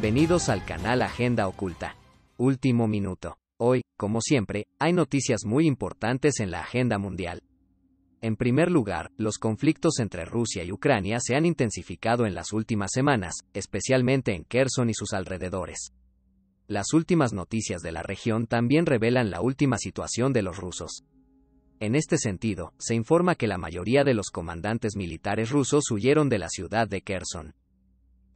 Bienvenidos al canal Agenda Oculta. Último minuto. Hoy, como siempre, hay noticias muy importantes en la agenda mundial. En primer lugar, los conflictos entre Rusia y Ucrania se han intensificado en las últimas semanas, especialmente en Kherson y sus alrededores. Las últimas noticias de la región también revelan la última situación de los rusos. En este sentido, se informa que la mayoría de los comandantes militares rusos huyeron de la ciudad de Kherson.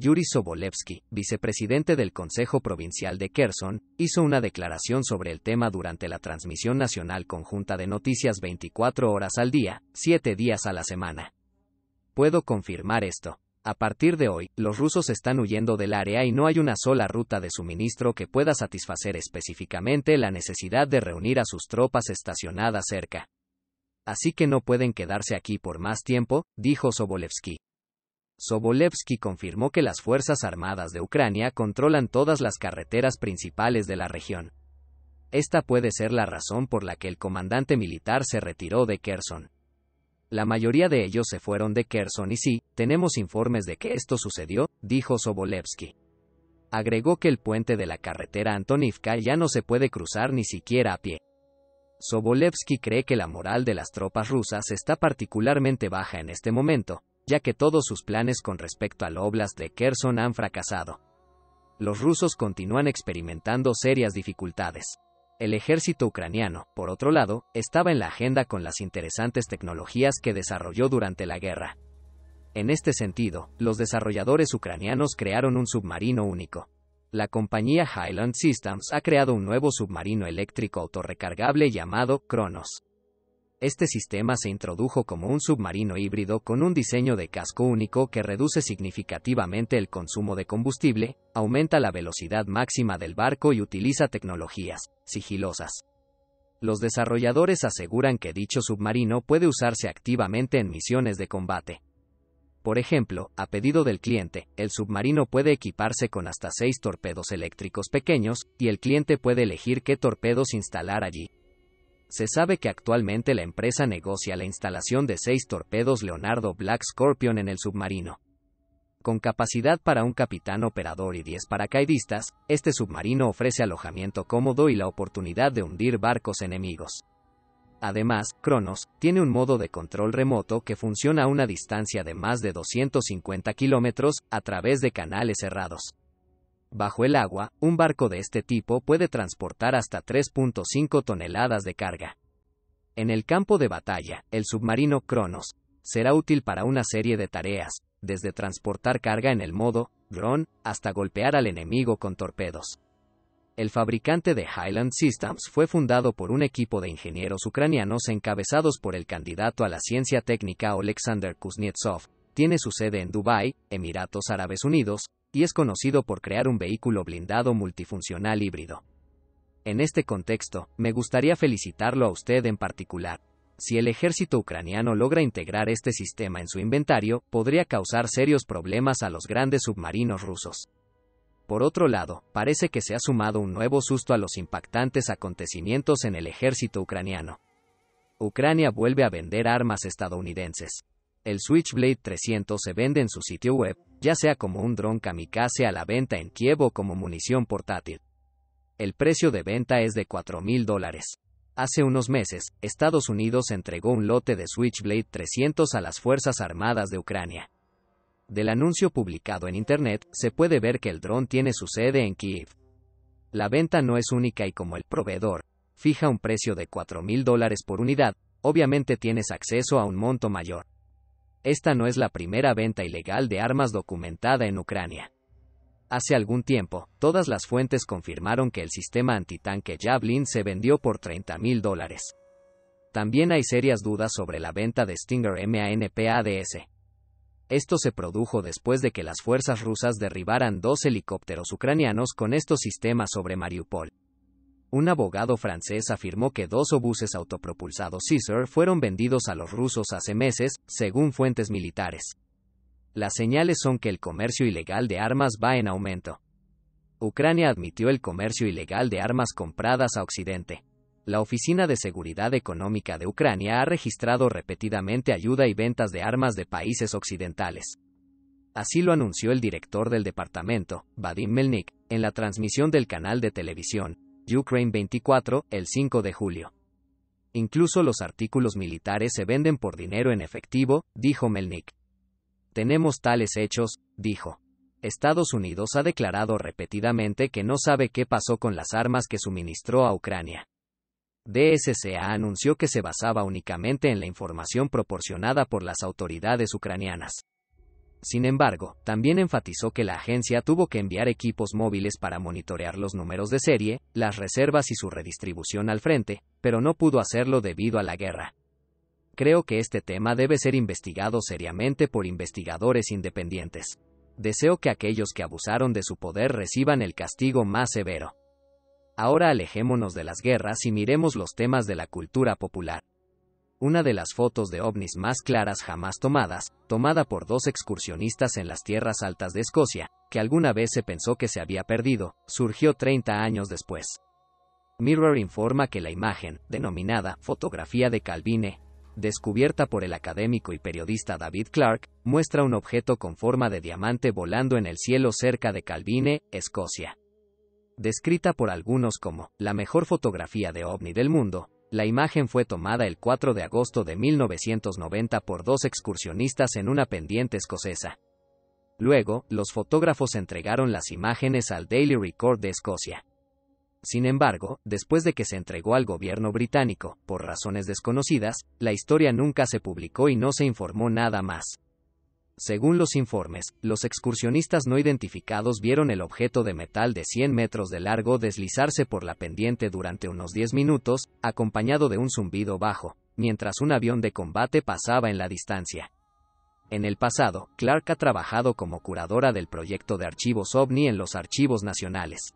Yuri Sobolevsky, vicepresidente del Consejo Provincial de Kherson, hizo una declaración sobre el tema durante la transmisión nacional conjunta de noticias 24 horas al día, 7 días a la semana. Puedo confirmar esto. A partir de hoy, los rusos están huyendo del área y no hay una sola ruta de suministro que pueda satisfacer específicamente la necesidad de reunir a sus tropas estacionadas cerca. Así que no pueden quedarse aquí por más tiempo, dijo Sobolevsky. Sobolevsky confirmó que las Fuerzas Armadas de Ucrania controlan todas las carreteras principales de la región. Esta puede ser la razón por la que el comandante militar se retiró de Kherson. La mayoría de ellos se fueron de Kherson y sí, tenemos informes de que esto sucedió, dijo Sobolevsky. Agregó que el puente de la carretera Antonivka ya no se puede cruzar ni siquiera a pie. Sobolevsky cree que la moral de las tropas rusas está particularmente baja en este momento, ya que todos sus planes con respecto al Oblast de Kherson han fracasado. Los rusos continúan experimentando serias dificultades. El ejército ucraniano, por otro lado, estaba en la agenda con las interesantes tecnologías que desarrolló durante la guerra. En este sentido, los desarrolladores ucranianos crearon un submarino único. La compañía Highland Systems ha creado un nuevo submarino eléctrico autorrecargable llamado Kronos este sistema se introdujo como un submarino híbrido con un diseño de casco único que reduce significativamente el consumo de combustible, aumenta la velocidad máxima del barco y utiliza tecnologías sigilosas. Los desarrolladores aseguran que dicho submarino puede usarse activamente en misiones de combate. Por ejemplo, a pedido del cliente, el submarino puede equiparse con hasta seis torpedos eléctricos pequeños, y el cliente puede elegir qué torpedos instalar allí, se sabe que actualmente la empresa negocia la instalación de seis torpedos Leonardo Black Scorpion en el submarino. Con capacidad para un capitán operador y 10 paracaidistas, este submarino ofrece alojamiento cómodo y la oportunidad de hundir barcos enemigos. Además, Kronos tiene un modo de control remoto que funciona a una distancia de más de 250 kilómetros a través de canales cerrados. Bajo el agua, un barco de este tipo puede transportar hasta 3.5 toneladas de carga. En el campo de batalla, el submarino Kronos será útil para una serie de tareas, desde transportar carga en el modo dron hasta golpear al enemigo con torpedos. El fabricante de Highland Systems fue fundado por un equipo de ingenieros ucranianos encabezados por el candidato a la ciencia técnica Oleksandr Kuznetsov. Tiene su sede en Dubái, Emiratos Árabes Unidos, y es conocido por crear un vehículo blindado multifuncional híbrido. En este contexto, me gustaría felicitarlo a usted en particular. Si el ejército ucraniano logra integrar este sistema en su inventario, podría causar serios problemas a los grandes submarinos rusos. Por otro lado, parece que se ha sumado un nuevo susto a los impactantes acontecimientos en el ejército ucraniano. Ucrania vuelve a vender armas estadounidenses. El Switchblade 300 se vende en su sitio web, ya sea como un dron kamikaze a la venta en Kiev o como munición portátil. El precio de venta es de 4.000 dólares. Hace unos meses, Estados Unidos entregó un lote de Switchblade 300 a las Fuerzas Armadas de Ucrania. Del anuncio publicado en Internet, se puede ver que el dron tiene su sede en Kiev. La venta no es única y como el proveedor, fija un precio de 4.000 dólares por unidad, obviamente tienes acceso a un monto mayor esta no es la primera venta ilegal de armas documentada en Ucrania. Hace algún tiempo, todas las fuentes confirmaron que el sistema antitanque Javelin se vendió por 30 mil dólares. También hay serias dudas sobre la venta de Stinger MANPADS. Esto se produjo después de que las fuerzas rusas derribaran dos helicópteros ucranianos con estos sistemas sobre Mariupol un abogado francés afirmó que dos obuses autopropulsados Caesar fueron vendidos a los rusos hace meses, según fuentes militares. Las señales son que el comercio ilegal de armas va en aumento. Ucrania admitió el comercio ilegal de armas compradas a Occidente. La Oficina de Seguridad Económica de Ucrania ha registrado repetidamente ayuda y ventas de armas de países occidentales. Así lo anunció el director del departamento, Vadim Melnik, en la transmisión del canal de televisión, Ukraine 24, el 5 de julio. Incluso los artículos militares se venden por dinero en efectivo, dijo Melnik. Tenemos tales hechos, dijo. Estados Unidos ha declarado repetidamente que no sabe qué pasó con las armas que suministró a Ucrania. DSCA anunció que se basaba únicamente en la información proporcionada por las autoridades ucranianas. Sin embargo, también enfatizó que la agencia tuvo que enviar equipos móviles para monitorear los números de serie, las reservas y su redistribución al frente, pero no pudo hacerlo debido a la guerra. Creo que este tema debe ser investigado seriamente por investigadores independientes. Deseo que aquellos que abusaron de su poder reciban el castigo más severo. Ahora alejémonos de las guerras y miremos los temas de la cultura popular una de las fotos de ovnis más claras jamás tomadas, tomada por dos excursionistas en las tierras altas de Escocia, que alguna vez se pensó que se había perdido, surgió 30 años después. Mirror informa que la imagen, denominada fotografía de Calvine, descubierta por el académico y periodista David Clark, muestra un objeto con forma de diamante volando en el cielo cerca de Calvine, Escocia. Descrita por algunos como la mejor fotografía de ovni del mundo, la imagen fue tomada el 4 de agosto de 1990 por dos excursionistas en una pendiente escocesa. Luego, los fotógrafos entregaron las imágenes al Daily Record de Escocia. Sin embargo, después de que se entregó al gobierno británico, por razones desconocidas, la historia nunca se publicó y no se informó nada más. Según los informes, los excursionistas no identificados vieron el objeto de metal de 100 metros de largo deslizarse por la pendiente durante unos 10 minutos, acompañado de un zumbido bajo, mientras un avión de combate pasaba en la distancia. En el pasado, Clark ha trabajado como curadora del proyecto de archivos OVNI en los archivos nacionales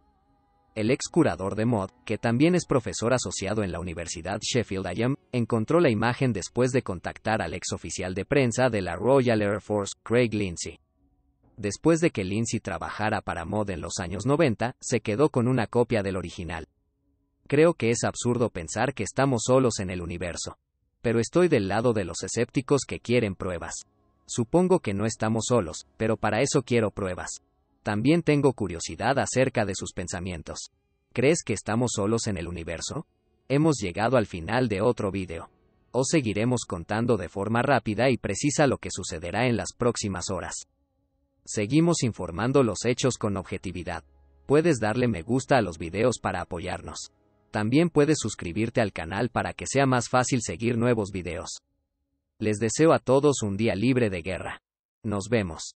el ex curador de mod, que también es profesor asociado en la Universidad Sheffield IAM, encontró la imagen después de contactar al ex oficial de prensa de la Royal Air Force, Craig Lindsay. Después de que Lindsay trabajara para mod en los años 90, se quedó con una copia del original. Creo que es absurdo pensar que estamos solos en el universo. Pero estoy del lado de los escépticos que quieren pruebas. Supongo que no estamos solos, pero para eso quiero pruebas. También tengo curiosidad acerca de sus pensamientos. ¿Crees que estamos solos en el universo? Hemos llegado al final de otro vídeo. Os seguiremos contando de forma rápida y precisa lo que sucederá en las próximas horas. Seguimos informando los hechos con objetividad. Puedes darle me gusta a los videos para apoyarnos. También puedes suscribirte al canal para que sea más fácil seguir nuevos videos. Les deseo a todos un día libre de guerra. Nos vemos.